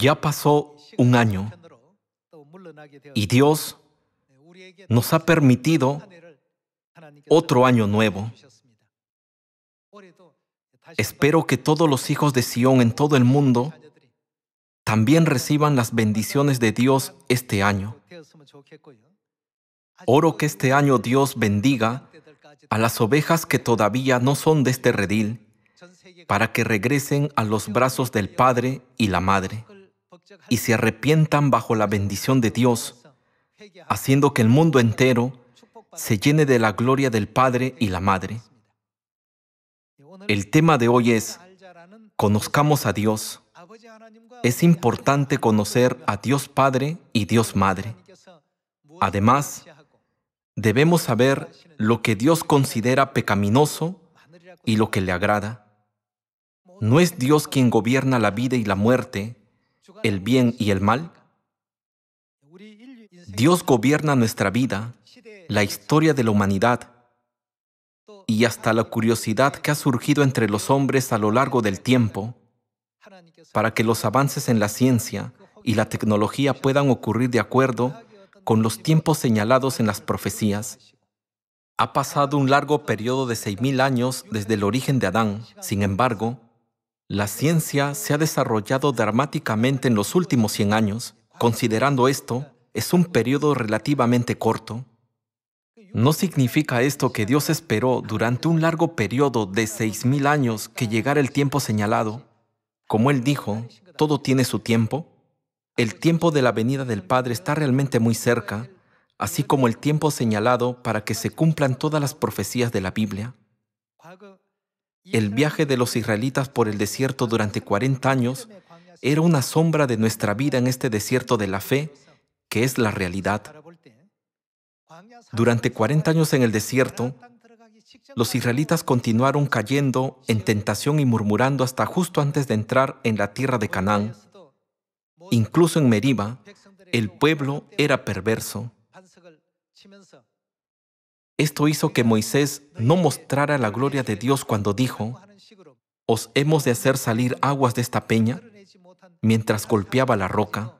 Ya pasó un año y Dios nos ha permitido otro año nuevo. Espero que todos los hijos de Sión en todo el mundo también reciban las bendiciones de Dios este año. Oro que este año Dios bendiga a las ovejas que todavía no son de este redil, para que regresen a los brazos del Padre y la Madre y se arrepientan bajo la bendición de Dios, haciendo que el mundo entero se llene de la gloria del Padre y la Madre. El tema de hoy es, conozcamos a Dios. Es importante conocer a Dios Padre y Dios Madre. Además, debemos saber lo que Dios considera pecaminoso y lo que le agrada. No es Dios quien gobierna la vida y la muerte, el bien y el mal? Dios gobierna nuestra vida, la historia de la humanidad y hasta la curiosidad que ha surgido entre los hombres a lo largo del tiempo para que los avances en la ciencia y la tecnología puedan ocurrir de acuerdo con los tiempos señalados en las profecías. Ha pasado un largo periodo de 6.000 años desde el origen de Adán. Sin embargo, la ciencia se ha desarrollado dramáticamente en los últimos 100 años. Considerando esto, es un periodo relativamente corto. ¿No significa esto que Dios esperó durante un largo periodo de 6.000 años que llegara el tiempo señalado? Como Él dijo, todo tiene su tiempo. El tiempo de la venida del Padre está realmente muy cerca, así como el tiempo señalado para que se cumplan todas las profecías de la Biblia. El viaje de los israelitas por el desierto durante 40 años era una sombra de nuestra vida en este desierto de la fe, que es la realidad. Durante 40 años en el desierto, los israelitas continuaron cayendo en tentación y murmurando hasta justo antes de entrar en la tierra de Canaán. Incluso en Meriba, el pueblo era perverso. Esto hizo que Moisés no mostrara la gloria de Dios cuando dijo, Os hemos de hacer salir aguas de esta peña, mientras golpeaba la roca.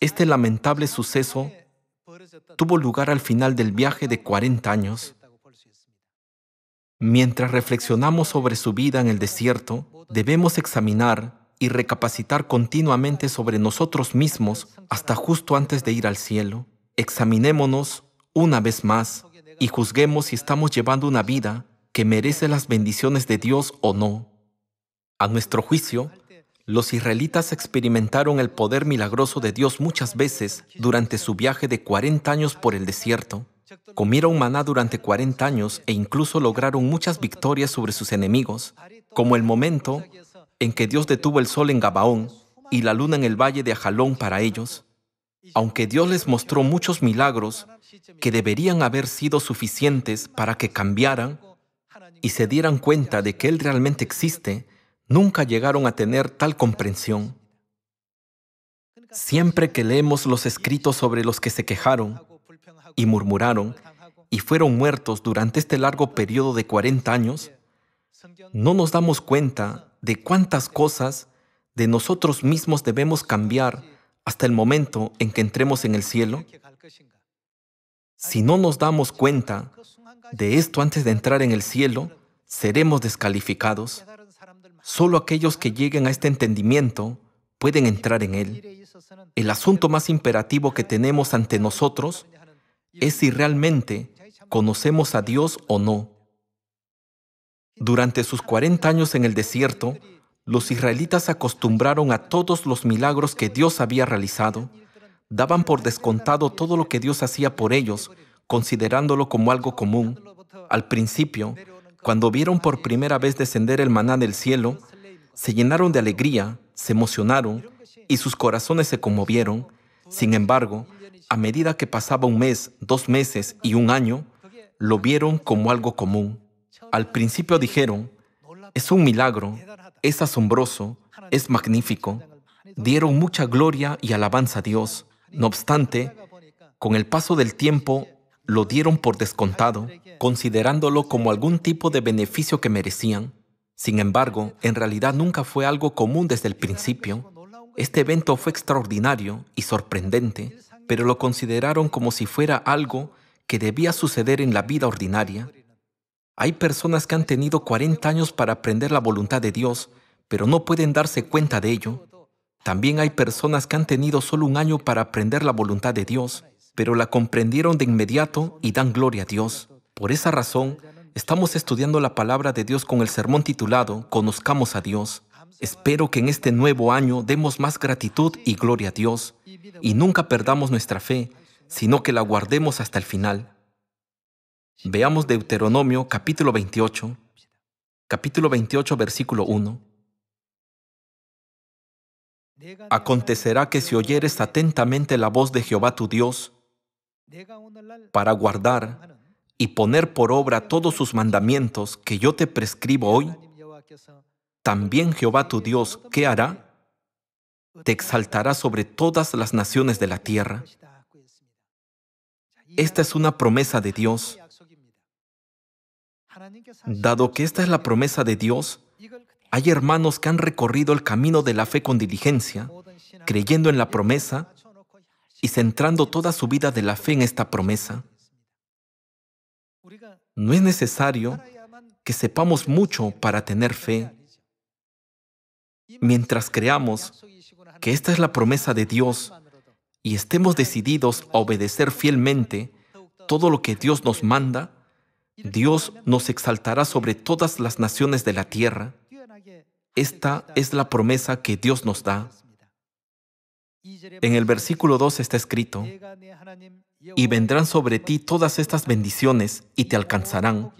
Este lamentable suceso tuvo lugar al final del viaje de 40 años. Mientras reflexionamos sobre su vida en el desierto, debemos examinar y recapacitar continuamente sobre nosotros mismos hasta justo antes de ir al cielo. Examinémonos una vez más y juzguemos si estamos llevando una vida que merece las bendiciones de Dios o no. A nuestro juicio, los israelitas experimentaron el poder milagroso de Dios muchas veces durante su viaje de 40 años por el desierto. Comieron maná durante 40 años e incluso lograron muchas victorias sobre sus enemigos, como el momento en que Dios detuvo el sol en Gabaón y la luna en el valle de Ajalón para ellos aunque Dios les mostró muchos milagros que deberían haber sido suficientes para que cambiaran y se dieran cuenta de que Él realmente existe, nunca llegaron a tener tal comprensión. Siempre que leemos los escritos sobre los que se quejaron y murmuraron y fueron muertos durante este largo periodo de 40 años, no nos damos cuenta de cuántas cosas de nosotros mismos debemos cambiar hasta el momento en que entremos en el cielo? Si no nos damos cuenta de esto antes de entrar en el cielo, seremos descalificados. Solo aquellos que lleguen a este entendimiento pueden entrar en él. El asunto más imperativo que tenemos ante nosotros es si realmente conocemos a Dios o no. Durante sus 40 años en el desierto, los israelitas acostumbraron a todos los milagros que Dios había realizado, daban por descontado todo lo que Dios hacía por ellos, considerándolo como algo común. Al principio, cuando vieron por primera vez descender el maná del cielo, se llenaron de alegría, se emocionaron y sus corazones se conmovieron. Sin embargo, a medida que pasaba un mes, dos meses y un año, lo vieron como algo común. Al principio dijeron, es un milagro, es asombroso, es magnífico. Dieron mucha gloria y alabanza a Dios. No obstante, con el paso del tiempo lo dieron por descontado, considerándolo como algún tipo de beneficio que merecían. Sin embargo, en realidad nunca fue algo común desde el principio. Este evento fue extraordinario y sorprendente, pero lo consideraron como si fuera algo que debía suceder en la vida ordinaria hay personas que han tenido 40 años para aprender la voluntad de Dios, pero no pueden darse cuenta de ello. También hay personas que han tenido solo un año para aprender la voluntad de Dios, pero la comprendieron de inmediato y dan gloria a Dios. Por esa razón, estamos estudiando la palabra de Dios con el sermón titulado Conozcamos a Dios. Espero que en este nuevo año demos más gratitud y gloria a Dios, y nunca perdamos nuestra fe, sino que la guardemos hasta el final. Veamos Deuteronomio capítulo 28, capítulo 28, versículo 1. Acontecerá que si oyeres atentamente la voz de Jehová tu Dios, para guardar y poner por obra todos sus mandamientos que yo te prescribo hoy, también Jehová tu Dios, ¿qué hará? Te exaltará sobre todas las naciones de la tierra esta es una promesa de Dios. Dado que esta es la promesa de Dios, hay hermanos que han recorrido el camino de la fe con diligencia, creyendo en la promesa y centrando toda su vida de la fe en esta promesa. No es necesario que sepamos mucho para tener fe. Mientras creamos que esta es la promesa de Dios y estemos decididos a obedecer fielmente todo lo que Dios nos manda, Dios nos exaltará sobre todas las naciones de la tierra. Esta es la promesa que Dios nos da. En el versículo 2 está escrito, y vendrán sobre ti todas estas bendiciones y te alcanzarán,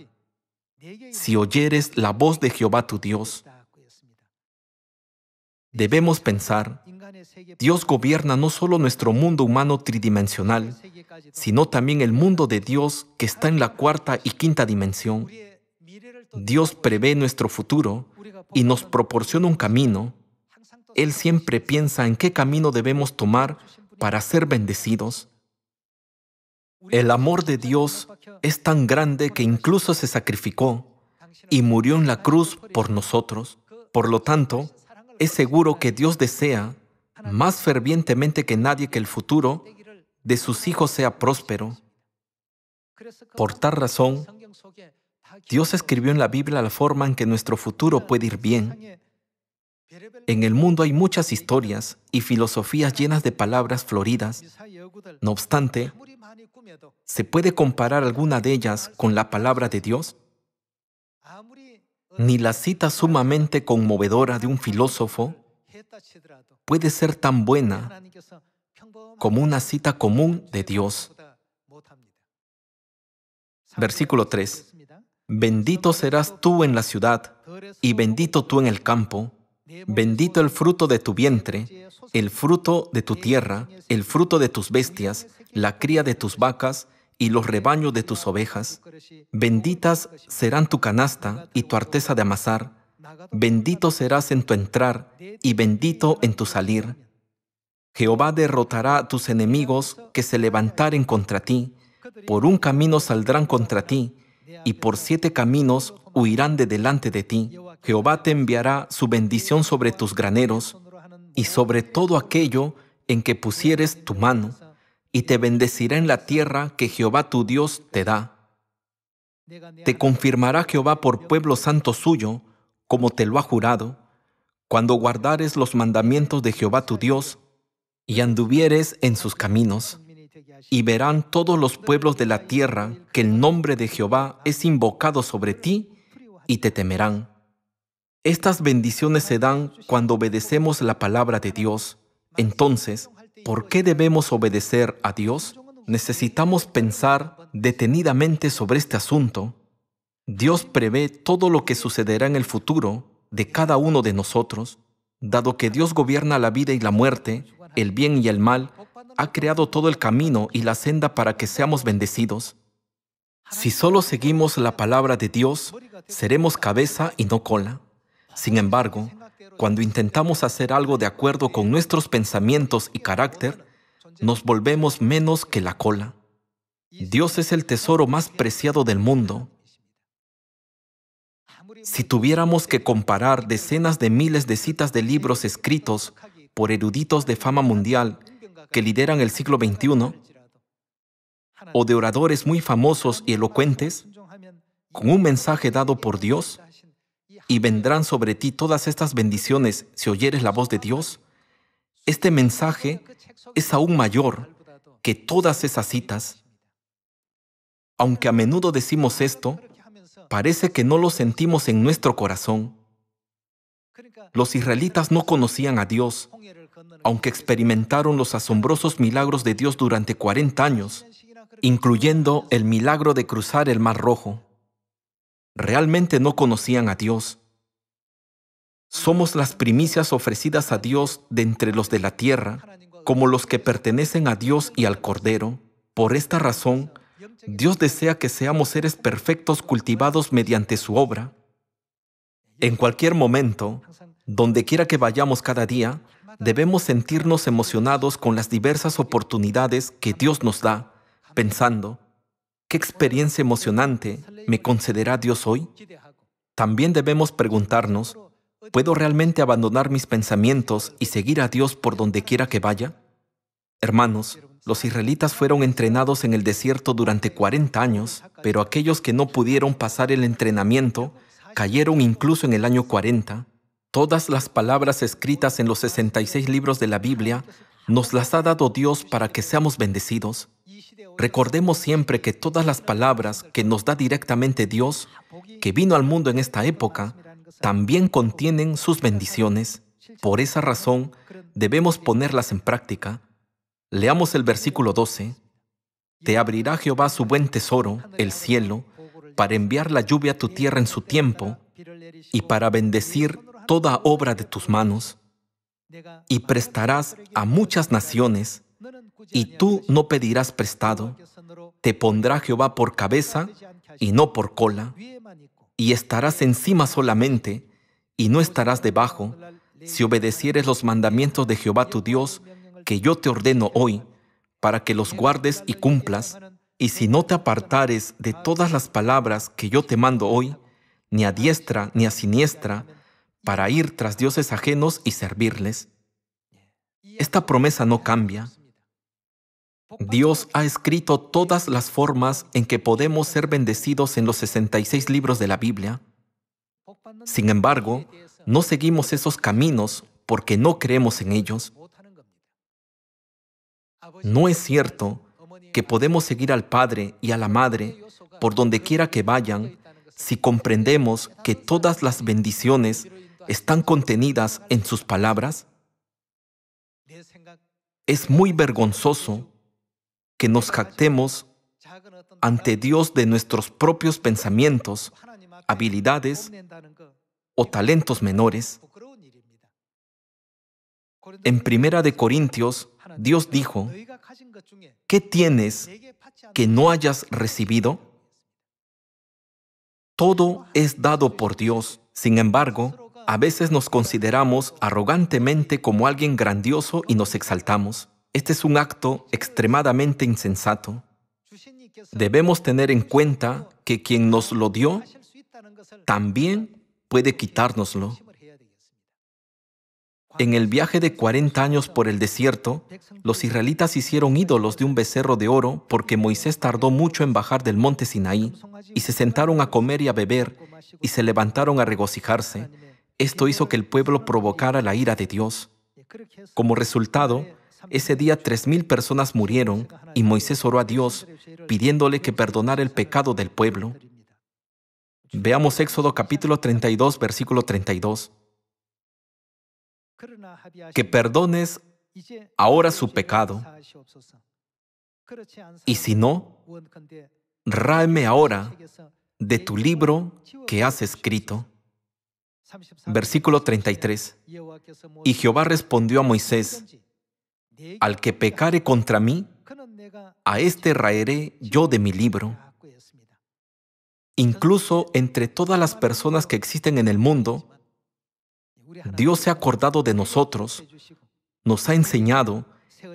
si oyeres la voz de Jehová tu Dios. Debemos pensar, Dios gobierna no solo nuestro mundo humano tridimensional, sino también el mundo de Dios que está en la cuarta y quinta dimensión. Dios prevé nuestro futuro y nos proporciona un camino. Él siempre piensa en qué camino debemos tomar para ser bendecidos. El amor de Dios es tan grande que incluso se sacrificó y murió en la cruz por nosotros. Por lo tanto, es seguro que Dios desea más fervientemente que nadie que el futuro de sus hijos sea próspero. Por tal razón, Dios escribió en la Biblia la forma en que nuestro futuro puede ir bien. En el mundo hay muchas historias y filosofías llenas de palabras floridas. No obstante, ¿se puede comparar alguna de ellas con la palabra de Dios? Ni la cita sumamente conmovedora de un filósofo, puede ser tan buena como una cita común de Dios. Versículo 3. Bendito serás tú en la ciudad y bendito tú en el campo. Bendito el fruto de tu vientre, el fruto de tu tierra, el fruto de tus bestias, la cría de tus vacas y los rebaños de tus ovejas. Benditas serán tu canasta y tu arteza de amasar bendito serás en tu entrar y bendito en tu salir. Jehová derrotará a tus enemigos que se levantaren contra ti, por un camino saldrán contra ti, y por siete caminos huirán de delante de ti. Jehová te enviará su bendición sobre tus graneros y sobre todo aquello en que pusieres tu mano, y te bendecirá en la tierra que Jehová tu Dios te da. Te confirmará Jehová por pueblo santo suyo, como te lo ha jurado, cuando guardares los mandamientos de Jehová tu Dios y anduvieres en sus caminos, y verán todos los pueblos de la tierra que el nombre de Jehová es invocado sobre ti, y te temerán. Estas bendiciones se dan cuando obedecemos la palabra de Dios. Entonces, ¿por qué debemos obedecer a Dios? Necesitamos pensar detenidamente sobre este asunto Dios prevé todo lo que sucederá en el futuro de cada uno de nosotros, dado que Dios gobierna la vida y la muerte, el bien y el mal, ha creado todo el camino y la senda para que seamos bendecidos. Si solo seguimos la palabra de Dios, seremos cabeza y no cola. Sin embargo, cuando intentamos hacer algo de acuerdo con nuestros pensamientos y carácter, nos volvemos menos que la cola. Dios es el tesoro más preciado del mundo si tuviéramos que comparar decenas de miles de citas de libros escritos por eruditos de fama mundial que lideran el siglo XXI, o de oradores muy famosos y elocuentes, con un mensaje dado por Dios, y vendrán sobre ti todas estas bendiciones si oyeres la voz de Dios, este mensaje es aún mayor que todas esas citas. Aunque a menudo decimos esto, parece que no lo sentimos en nuestro corazón. Los israelitas no conocían a Dios, aunque experimentaron los asombrosos milagros de Dios durante 40 años, incluyendo el milagro de cruzar el Mar Rojo. Realmente no conocían a Dios. Somos las primicias ofrecidas a Dios de entre los de la tierra, como los que pertenecen a Dios y al Cordero. Por esta razón, Dios desea que seamos seres perfectos cultivados mediante su obra. En cualquier momento, donde quiera que vayamos cada día, debemos sentirnos emocionados con las diversas oportunidades que Dios nos da, pensando, ¿qué experiencia emocionante me concederá Dios hoy? También debemos preguntarnos, ¿puedo realmente abandonar mis pensamientos y seguir a Dios por donde quiera que vaya? Hermanos, los israelitas fueron entrenados en el desierto durante 40 años, pero aquellos que no pudieron pasar el entrenamiento cayeron incluso en el año 40. Todas las palabras escritas en los 66 libros de la Biblia nos las ha dado Dios para que seamos bendecidos. Recordemos siempre que todas las palabras que nos da directamente Dios, que vino al mundo en esta época, también contienen sus bendiciones. Por esa razón, debemos ponerlas en práctica. Leamos el versículo 12. Te abrirá Jehová su buen tesoro, el cielo, para enviar la lluvia a tu tierra en su tiempo y para bendecir toda obra de tus manos, y prestarás a muchas naciones, y tú no pedirás prestado, te pondrá Jehová por cabeza y no por cola, y estarás encima solamente, y no estarás debajo, si obedecieres los mandamientos de Jehová tu Dios, que yo te ordeno hoy, para que los guardes y cumplas, y si no te apartares de todas las palabras que yo te mando hoy, ni a diestra ni a siniestra, para ir tras dioses ajenos y servirles. Esta promesa no cambia. Dios ha escrito todas las formas en que podemos ser bendecidos en los 66 libros de la Biblia. Sin embargo, no seguimos esos caminos porque no creemos en ellos. No es cierto que podemos seguir al Padre y a la Madre por donde quiera que vayan si comprendemos que todas las bendiciones están contenidas en sus palabras? Es muy vergonzoso que nos jactemos ante Dios de nuestros propios pensamientos, habilidades o talentos menores. En Primera de Corintios, Dios dijo, ¿Qué tienes que no hayas recibido? Todo es dado por Dios. Sin embargo, a veces nos consideramos arrogantemente como alguien grandioso y nos exaltamos. Este es un acto extremadamente insensato. Debemos tener en cuenta que quien nos lo dio también puede quitárnoslo. En el viaje de 40 años por el desierto, los israelitas hicieron ídolos de un becerro de oro porque Moisés tardó mucho en bajar del monte Sinaí, y se sentaron a comer y a beber, y se levantaron a regocijarse. Esto hizo que el pueblo provocara la ira de Dios. Como resultado, ese día tres mil personas murieron y Moisés oró a Dios pidiéndole que perdonara el pecado del pueblo. Veamos Éxodo capítulo 32, versículo 32 que perdones ahora su pecado, y si no, ráeme ahora de tu libro que has escrito. Versículo 33. Y Jehová respondió a Moisés, al que pecare contra mí, a este raeré yo de mi libro. Incluso entre todas las personas que existen en el mundo, Dios se ha acordado de nosotros, nos ha enseñado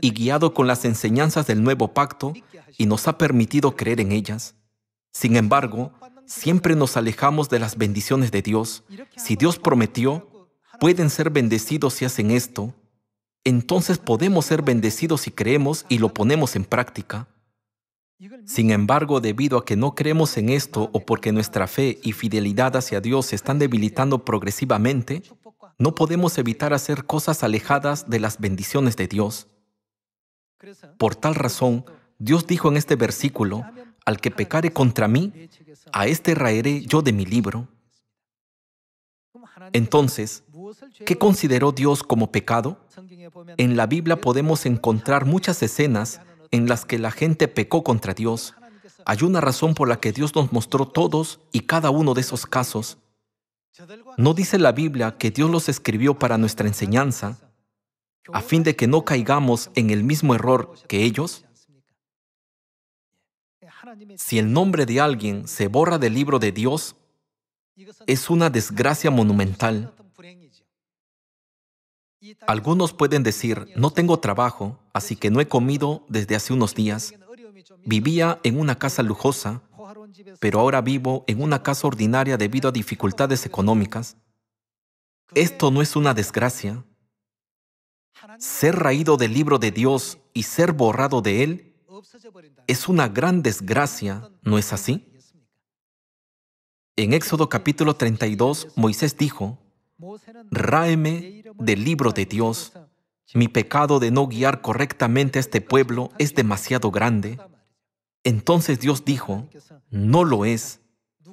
y guiado con las enseñanzas del nuevo pacto y nos ha permitido creer en ellas. Sin embargo, siempre nos alejamos de las bendiciones de Dios. Si Dios prometió, pueden ser bendecidos si hacen esto, entonces podemos ser bendecidos si creemos y lo ponemos en práctica. Sin embargo, debido a que no creemos en esto o porque nuestra fe y fidelidad hacia Dios se están debilitando progresivamente, no podemos evitar hacer cosas alejadas de las bendiciones de Dios. Por tal razón, Dios dijo en este versículo, al que pecare contra mí, a este raeré yo de mi libro. Entonces, ¿qué consideró Dios como pecado? En la Biblia podemos encontrar muchas escenas en las que la gente pecó contra Dios. Hay una razón por la que Dios nos mostró todos y cada uno de esos casos. ¿No dice la Biblia que Dios los escribió para nuestra enseñanza, a fin de que no caigamos en el mismo error que ellos? Eh, si el nombre de alguien se borra del libro de Dios, es una desgracia monumental. Algunos pueden decir, no tengo trabajo, así que no he comido desde hace unos días. Vivía en una casa lujosa, pero ahora vivo en una casa ordinaria debido a dificultades económicas. Esto no es una desgracia. Ser raído del libro de Dios y ser borrado de él es una gran desgracia, ¿no es así? En Éxodo capítulo 32, Moisés dijo, Ráeme del libro de Dios. Mi pecado de no guiar correctamente a este pueblo es demasiado grande. Entonces Dios dijo, no lo es.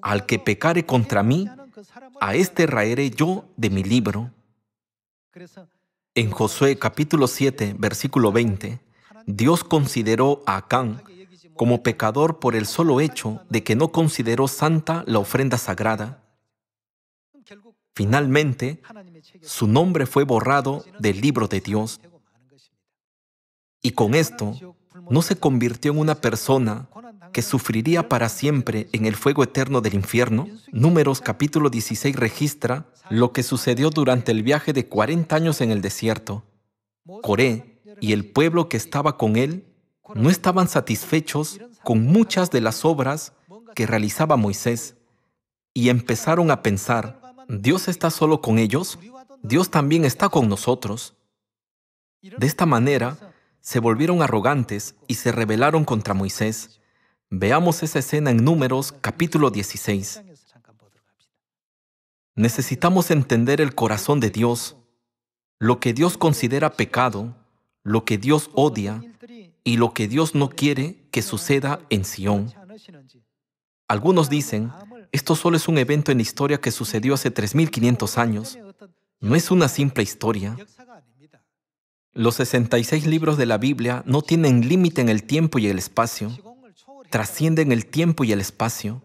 Al que pecare contra mí, a este raeré yo de mi libro. En Josué capítulo 7, versículo 20, Dios consideró a Acán como pecador por el solo hecho de que no consideró santa la ofrenda sagrada. Finalmente, su nombre fue borrado del libro de Dios. Y con esto, no se convirtió en una persona que sufriría para siempre en el fuego eterno del infierno, Números capítulo 16 registra lo que sucedió durante el viaje de 40 años en el desierto. Coré y el pueblo que estaba con él no estaban satisfechos con muchas de las obras que realizaba Moisés y empezaron a pensar, ¿Dios está solo con ellos? Dios también está con nosotros. De esta manera, se volvieron arrogantes y se rebelaron contra Moisés. Veamos esa escena en Números capítulo 16. Necesitamos entender el corazón de Dios, lo que Dios considera pecado, lo que Dios odia y lo que Dios no quiere que suceda en Sión. Algunos dicen, esto solo es un evento en la historia que sucedió hace 3.500 años. No es una simple historia, los 66 libros de la Biblia no tienen límite en el tiempo y el espacio, trascienden el tiempo y el espacio,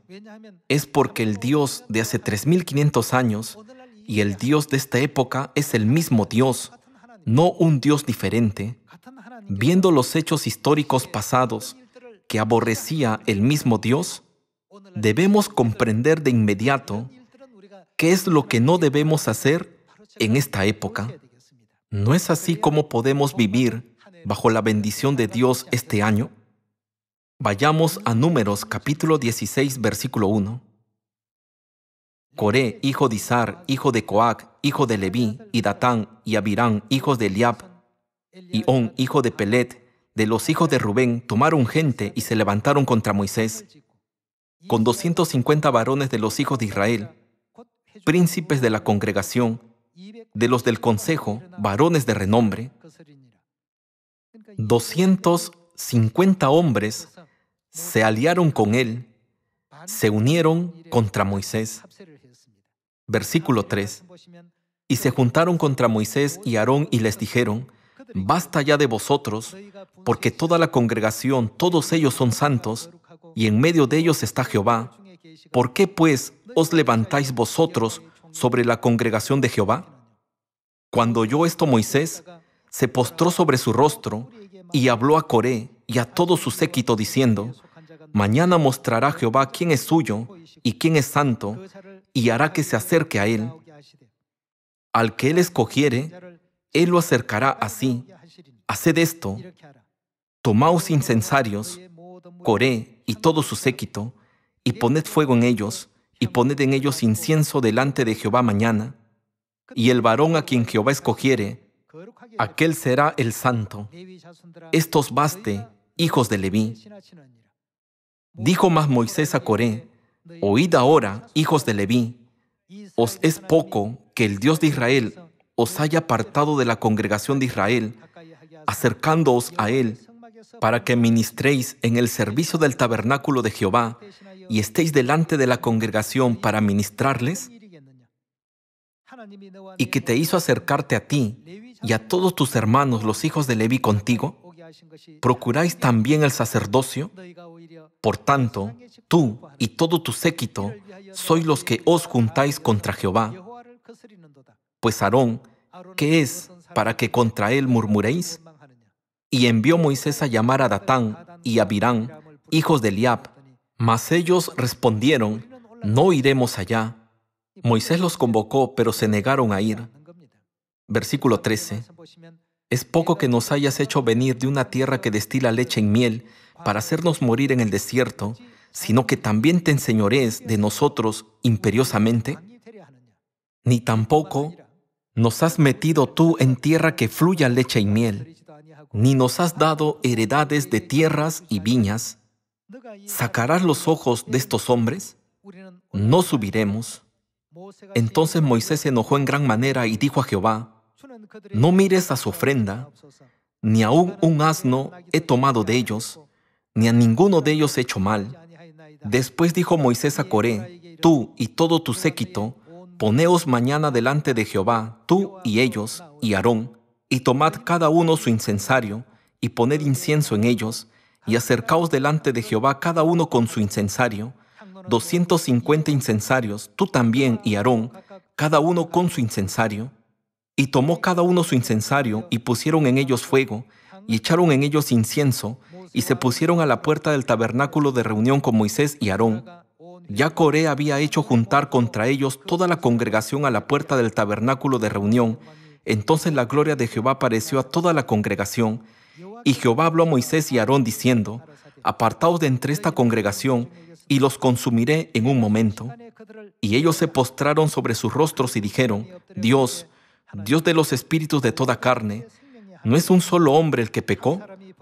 es porque el Dios de hace 3.500 años y el Dios de esta época es el mismo Dios, no un Dios diferente. Viendo los hechos históricos pasados que aborrecía el mismo Dios, debemos comprender de inmediato qué es lo que no debemos hacer en esta época. ¿No es así como podemos vivir bajo la bendición de Dios este año? Vayamos a Números capítulo 16, versículo 1. Coré, hijo de Isar, hijo de Coac, hijo de Leví, y Datán y Abirán, hijos de Eliab, y On, hijo de Pelet, de los hijos de Rubén, tomaron gente y se levantaron contra Moisés, con 250 varones de los hijos de Israel, príncipes de la congregación, de los del consejo, varones de renombre, 250 hombres se aliaron con él, se unieron contra Moisés. Versículo 3. Y se juntaron contra Moisés y Aarón y les dijeron, Basta ya de vosotros, porque toda la congregación, todos ellos son santos, y en medio de ellos está Jehová. ¿Por qué pues os levantáis vosotros sobre la congregación de Jehová? Cuando oyó esto Moisés, se postró sobre su rostro y habló a Coré y a todo su séquito diciendo, Mañana mostrará Jehová quién es suyo y quién es santo, y hará que se acerque a él. Al que él escogiere, él lo acercará así. Haced esto. Tomaos incensarios, Coré y todo su séquito, y poned fuego en ellos, y poned en ellos incienso delante de Jehová mañana, y el varón a quien Jehová escogiere, aquel será el santo. Estos baste, hijos de Leví. Dijo más Moisés a Coré, oíd ahora, hijos de Leví, os es poco que el Dios de Israel os haya apartado de la congregación de Israel, acercándoos a él, para que ministréis en el servicio del tabernáculo de Jehová y estéis delante de la congregación para ministrarles, y que te hizo acercarte a ti y a todos tus hermanos, los hijos de Levi, contigo, procuráis también el sacerdocio. Por tanto, tú y todo tu séquito sois los que os juntáis contra Jehová. Pues Aarón, ¿qué es para que contra él murmuréis? Y envió Moisés a llamar a Datán y a Virán, hijos de Liab, mas ellos respondieron, no iremos allá. Moisés los convocó, pero se negaron a ir. Versículo 13. Es poco que nos hayas hecho venir de una tierra que destila leche y miel para hacernos morir en el desierto, sino que también te enseñorees de nosotros imperiosamente. Ni tampoco nos has metido tú en tierra que fluya leche y miel, ni nos has dado heredades de tierras y viñas, ¿Sacarás los ojos de estos hombres? No subiremos. Entonces Moisés se enojó en gran manera y dijo a Jehová, No mires a su ofrenda, ni aún un asno he tomado de ellos, ni a ninguno de ellos he hecho mal. Después dijo Moisés a Coré, Tú y todo tu séquito, poneos mañana delante de Jehová, tú y ellos, y Aarón, y tomad cada uno su incensario, y poned incienso en ellos, y acercaos delante de Jehová cada uno con su incensario, 250 incensarios, tú también y Aarón, cada uno con su incensario. Y tomó cada uno su incensario, y pusieron en ellos fuego, y echaron en ellos incienso, y se pusieron a la puerta del tabernáculo de reunión con Moisés y Aarón. Ya Coré había hecho juntar contra ellos toda la congregación a la puerta del tabernáculo de reunión. Entonces la gloria de Jehová apareció a toda la congregación, y Jehová habló a Moisés y Aarón diciendo, Apartaos de entre esta congregación, y los consumiré en un momento. Y ellos se postraron sobre sus rostros y dijeron, Dios, Dios de los espíritus de toda carne, ¿no es un solo hombre el que pecó?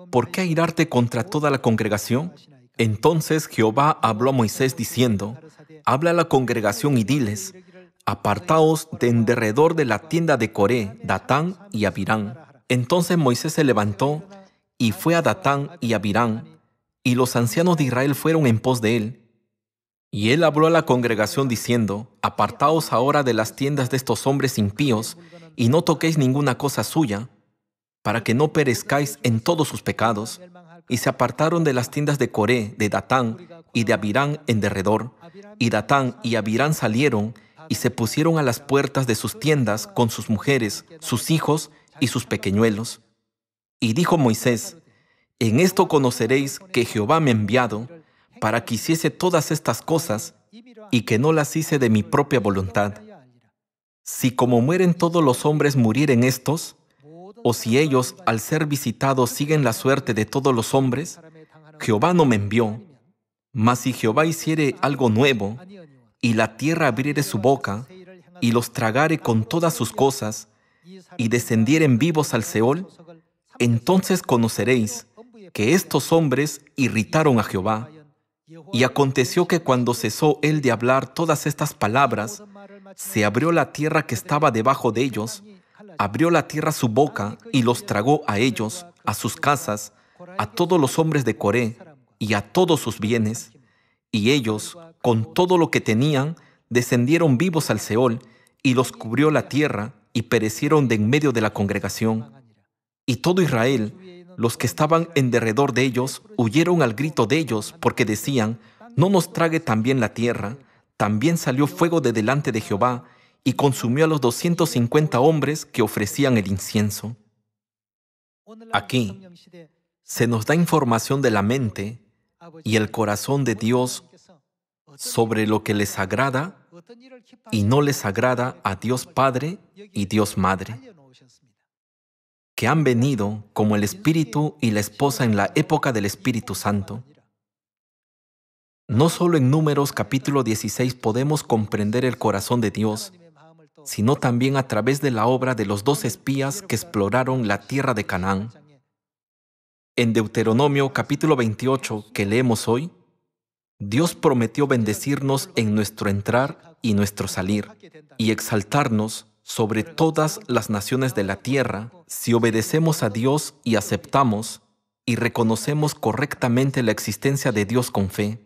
¿Por qué airarte contra toda la congregación? Entonces Jehová habló a Moisés diciendo, Habla a la congregación y diles, Apartaos de en derredor de la tienda de Coré, Datán y Abirán. Entonces Moisés se levantó y fue a Datán y a y los ancianos de Israel fueron en pos de él. Y él habló a la congregación diciendo, Apartaos ahora de las tiendas de estos hombres impíos, y no toquéis ninguna cosa suya, para que no perezcáis en todos sus pecados. Y se apartaron de las tiendas de Coré, de Datán y de Abirán en derredor. Y Datán y Abirán salieron y se pusieron a las puertas de sus tiendas con sus mujeres, sus hijos y sus pequeñuelos. Y dijo Moisés, en esto conoceréis que Jehová me ha enviado para que hiciese todas estas cosas y que no las hice de mi propia voluntad. Si como mueren todos los hombres murieren estos, o si ellos al ser visitados siguen la suerte de todos los hombres, Jehová no me envió. Mas si Jehová hiciere algo nuevo, y la tierra abriere su boca, y los tragare con todas sus cosas, y descendieren vivos al Seol, entonces conoceréis que estos hombres irritaron a Jehová. Y aconteció que cuando cesó él de hablar todas estas palabras, se abrió la tierra que estaba debajo de ellos, abrió la tierra su boca y los tragó a ellos, a sus casas, a todos los hombres de Coré y a todos sus bienes. Y ellos, con todo lo que tenían, descendieron vivos al Seol, y los cubrió la tierra, y perecieron de en medio de la congregación. Y todo Israel, los que estaban en derredor de ellos, huyeron al grito de ellos, porque decían, no nos trague también la tierra. También salió fuego de delante de Jehová, y consumió a los 250 hombres que ofrecían el incienso. Aquí se nos da información de la mente y el corazón de Dios sobre lo que les agrada y no les agrada a Dios Padre y Dios Madre que han venido como el Espíritu y la esposa en la época del Espíritu Santo. No solo en Números capítulo 16 podemos comprender el corazón de Dios, sino también a través de la obra de los dos espías que exploraron la tierra de Canaán. En Deuteronomio capítulo 28 que leemos hoy, Dios prometió bendecirnos en nuestro entrar y nuestro salir, y exaltarnos sobre todas las naciones de la tierra si obedecemos a Dios y aceptamos y reconocemos correctamente la existencia de Dios con fe.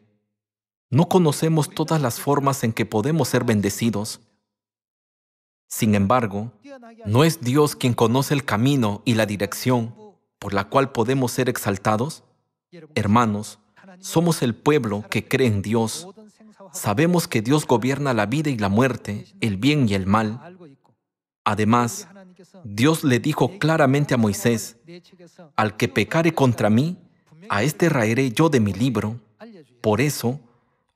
No conocemos todas las formas en que podemos ser bendecidos. Sin embargo, ¿no es Dios quien conoce el camino y la dirección por la cual podemos ser exaltados? Hermanos, somos el pueblo que cree en Dios. Sabemos que Dios gobierna la vida y la muerte, el bien y el mal, Además, Dios le dijo claramente a Moisés, al que pecare contra mí, a este raeré yo de mi libro. Por eso,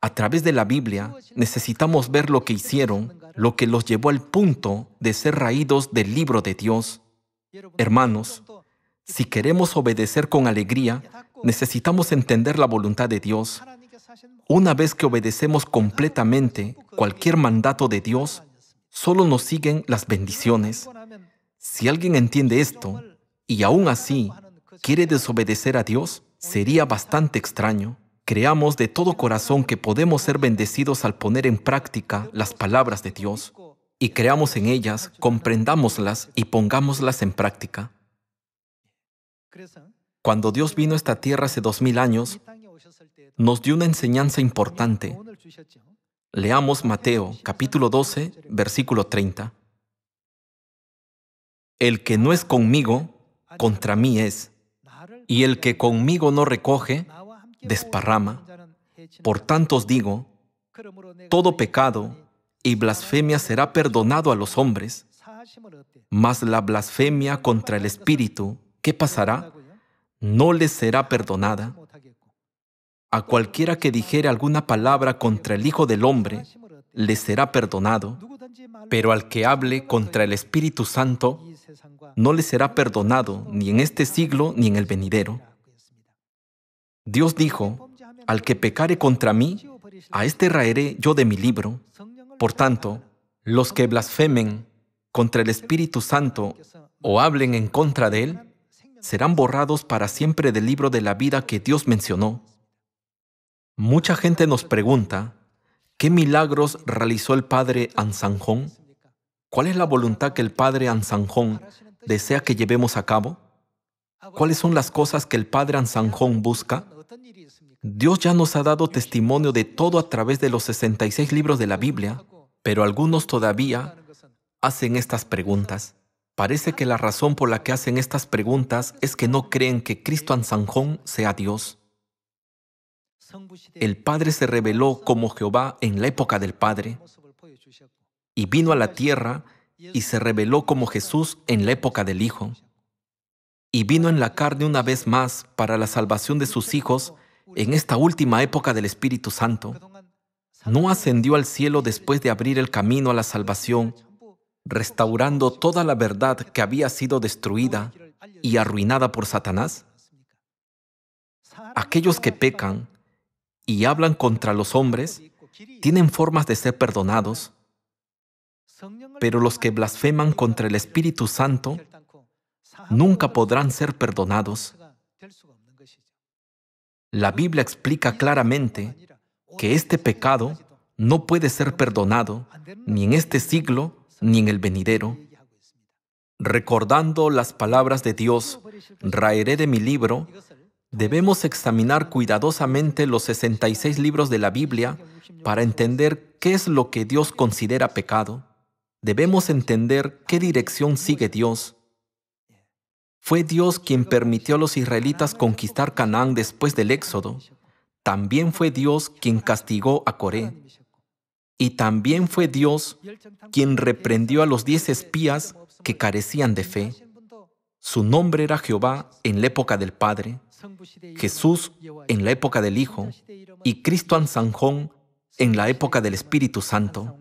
a través de la Biblia, necesitamos ver lo que hicieron, lo que los llevó al punto de ser raídos del libro de Dios. Hermanos, si queremos obedecer con alegría, necesitamos entender la voluntad de Dios. Una vez que obedecemos completamente cualquier mandato de Dios, solo nos siguen las bendiciones. Si alguien entiende esto y aún así quiere desobedecer a Dios, sería bastante extraño. Creamos de todo corazón que podemos ser bendecidos al poner en práctica las palabras de Dios y creamos en ellas, comprendámoslas y pongámoslas en práctica. Cuando Dios vino a esta tierra hace dos mil años, nos dio una enseñanza importante. Leamos Mateo capítulo 12, versículo 30. El que no es conmigo, contra mí es, y el que conmigo no recoge, desparrama. Por tanto os digo, todo pecado y blasfemia será perdonado a los hombres, mas la blasfemia contra el Espíritu, ¿qué pasará? No les será perdonada. A cualquiera que dijere alguna palabra contra el Hijo del Hombre, le será perdonado, pero al que hable contra el Espíritu Santo, no le será perdonado ni en este siglo ni en el venidero. Dios dijo, al que pecare contra mí, a este raeré yo de mi libro. Por tanto, los que blasfemen contra el Espíritu Santo o hablen en contra de él, serán borrados para siempre del libro de la vida que Dios mencionó Mucha gente nos pregunta, ¿qué milagros realizó el padre Ansanjón? ¿Cuál es la voluntad que el padre Ansanjón desea que llevemos a cabo? ¿Cuáles son las cosas que el padre Ansanjón busca? Dios ya nos ha dado testimonio de todo a través de los 66 libros de la Biblia, pero algunos todavía hacen estas preguntas. Parece que la razón por la que hacen estas preguntas es que no creen que Cristo Ansanjón sea Dios. El Padre se reveló como Jehová en la época del Padre y vino a la tierra y se reveló como Jesús en la época del Hijo y vino en la carne una vez más para la salvación de sus hijos en esta última época del Espíritu Santo. No ascendió al cielo después de abrir el camino a la salvación, restaurando toda la verdad que había sido destruida y arruinada por Satanás. Aquellos que pecan, y hablan contra los hombres tienen formas de ser perdonados, pero los que blasfeman contra el Espíritu Santo nunca podrán ser perdonados. La Biblia explica claramente que este pecado no puede ser perdonado ni en este siglo ni en el venidero. Recordando las palabras de Dios, raeré de mi libro debemos examinar cuidadosamente los 66 libros de la Biblia para entender qué es lo que Dios considera pecado. Debemos entender qué dirección sigue Dios. Fue Dios quien permitió a los israelitas conquistar Canaán después del Éxodo. También fue Dios quien castigó a Coré. Y también fue Dios quien reprendió a los diez espías que carecían de fe. Su nombre era Jehová en la época del Padre. Jesús en la época del Hijo y Cristo en Sanjón en la época del Espíritu Santo.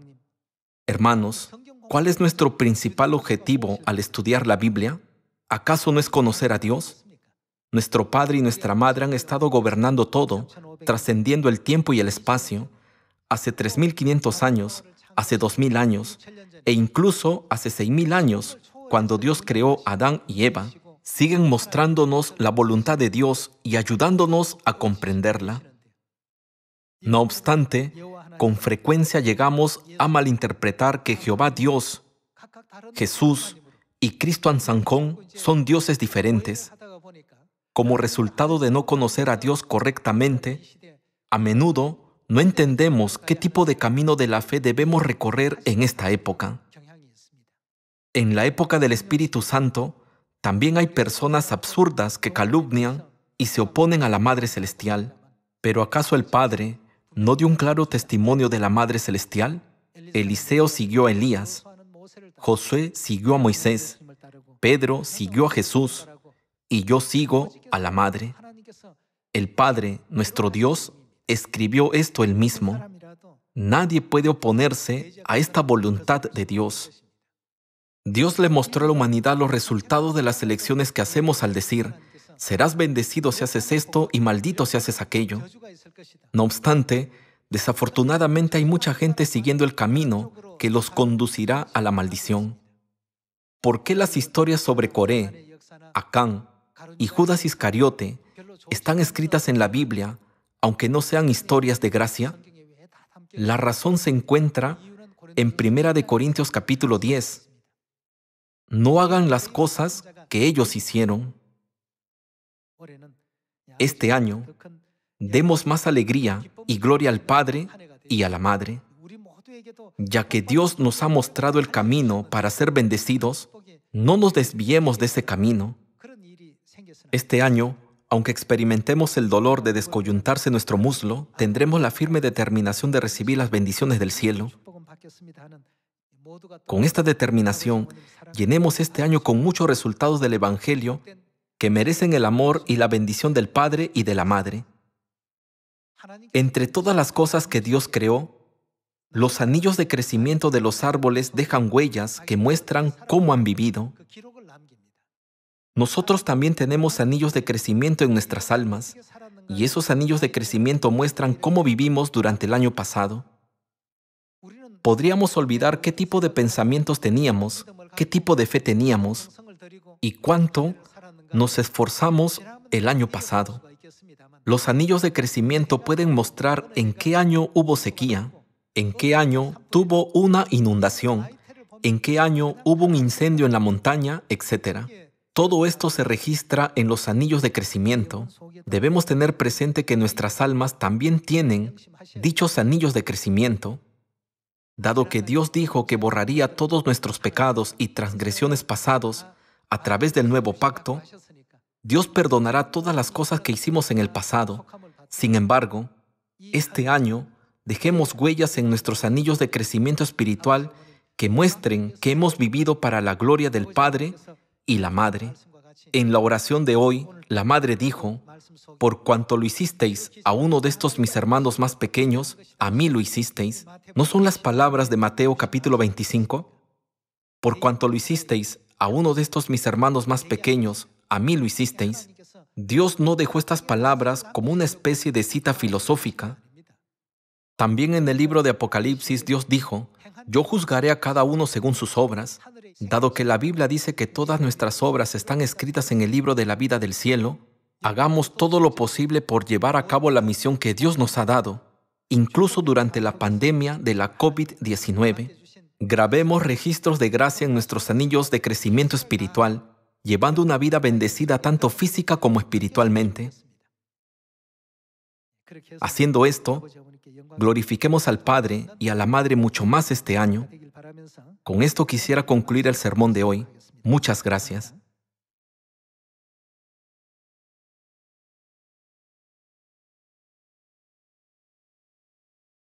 Hermanos, ¿cuál es nuestro principal objetivo al estudiar la Biblia? ¿Acaso no es conocer a Dios? Nuestro Padre y nuestra Madre han estado gobernando todo, trascendiendo el tiempo y el espacio, hace 3.500 años, hace 2.000 años, e incluso hace 6.000 años, cuando Dios creó a Adán y Eva siguen mostrándonos la voluntad de Dios y ayudándonos a comprenderla. No obstante, con frecuencia llegamos a malinterpretar que Jehová Dios, Jesús y Cristo Anzancón son dioses diferentes. Como resultado de no conocer a Dios correctamente, a menudo no entendemos qué tipo de camino de la fe debemos recorrer en esta época. En la época del Espíritu Santo, también hay personas absurdas que calumnian y se oponen a la Madre Celestial. Pero ¿acaso el Padre no dio un claro testimonio de la Madre Celestial? Eliseo siguió a Elías, Josué siguió a Moisés, Pedro siguió a Jesús y yo sigo a la Madre. El Padre, nuestro Dios, escribió esto él mismo. Nadie puede oponerse a esta voluntad de Dios. Dios le mostró a la humanidad los resultados de las elecciones que hacemos al decir, serás bendecido si haces esto y maldito si haces aquello. No obstante, desafortunadamente hay mucha gente siguiendo el camino que los conducirá a la maldición. ¿Por qué las historias sobre Coré, Acán y Judas Iscariote están escritas en la Biblia, aunque no sean historias de gracia? La razón se encuentra en 1 Corintios capítulo 10, no hagan las cosas que ellos hicieron. Este año, demos más alegría y gloria al Padre y a la Madre, ya que Dios nos ha mostrado el camino para ser bendecidos, no nos desviemos de ese camino. Este año, aunque experimentemos el dolor de descoyuntarse nuestro muslo, tendremos la firme determinación de recibir las bendiciones del cielo. Con esta determinación, llenemos este año con muchos resultados del Evangelio que merecen el amor y la bendición del Padre y de la Madre. Entre todas las cosas que Dios creó, los anillos de crecimiento de los árboles dejan huellas que muestran cómo han vivido. Nosotros también tenemos anillos de crecimiento en nuestras almas, y esos anillos de crecimiento muestran cómo vivimos durante el año pasado podríamos olvidar qué tipo de pensamientos teníamos, qué tipo de fe teníamos y cuánto nos esforzamos el año pasado. Los anillos de crecimiento pueden mostrar en qué año hubo sequía, en qué año tuvo una inundación, en qué año hubo un incendio en la montaña, etc. Todo esto se registra en los anillos de crecimiento. Debemos tener presente que nuestras almas también tienen dichos anillos de crecimiento dado que Dios dijo que borraría todos nuestros pecados y transgresiones pasados a través del nuevo pacto, Dios perdonará todas las cosas que hicimos en el pasado. Sin embargo, este año dejemos huellas en nuestros anillos de crecimiento espiritual que muestren que hemos vivido para la gloria del Padre y la Madre. En la oración de hoy, la madre dijo, por cuanto lo hicisteis a uno de estos mis hermanos más pequeños, a mí lo hicisteis. ¿No son las palabras de Mateo capítulo 25? Por cuanto lo hicisteis a uno de estos mis hermanos más pequeños, a mí lo hicisteis. Dios no dejó estas palabras como una especie de cita filosófica, también en el libro de Apocalipsis Dios dijo, yo juzgaré a cada uno según sus obras, dado que la Biblia dice que todas nuestras obras están escritas en el libro de la vida del cielo, hagamos todo lo posible por llevar a cabo la misión que Dios nos ha dado, incluso durante la pandemia de la COVID-19. Grabemos registros de gracia en nuestros anillos de crecimiento espiritual, llevando una vida bendecida tanto física como espiritualmente. Haciendo esto, glorifiquemos al Padre y a la Madre mucho más este año. Con esto quisiera concluir el sermón de hoy. Muchas gracias.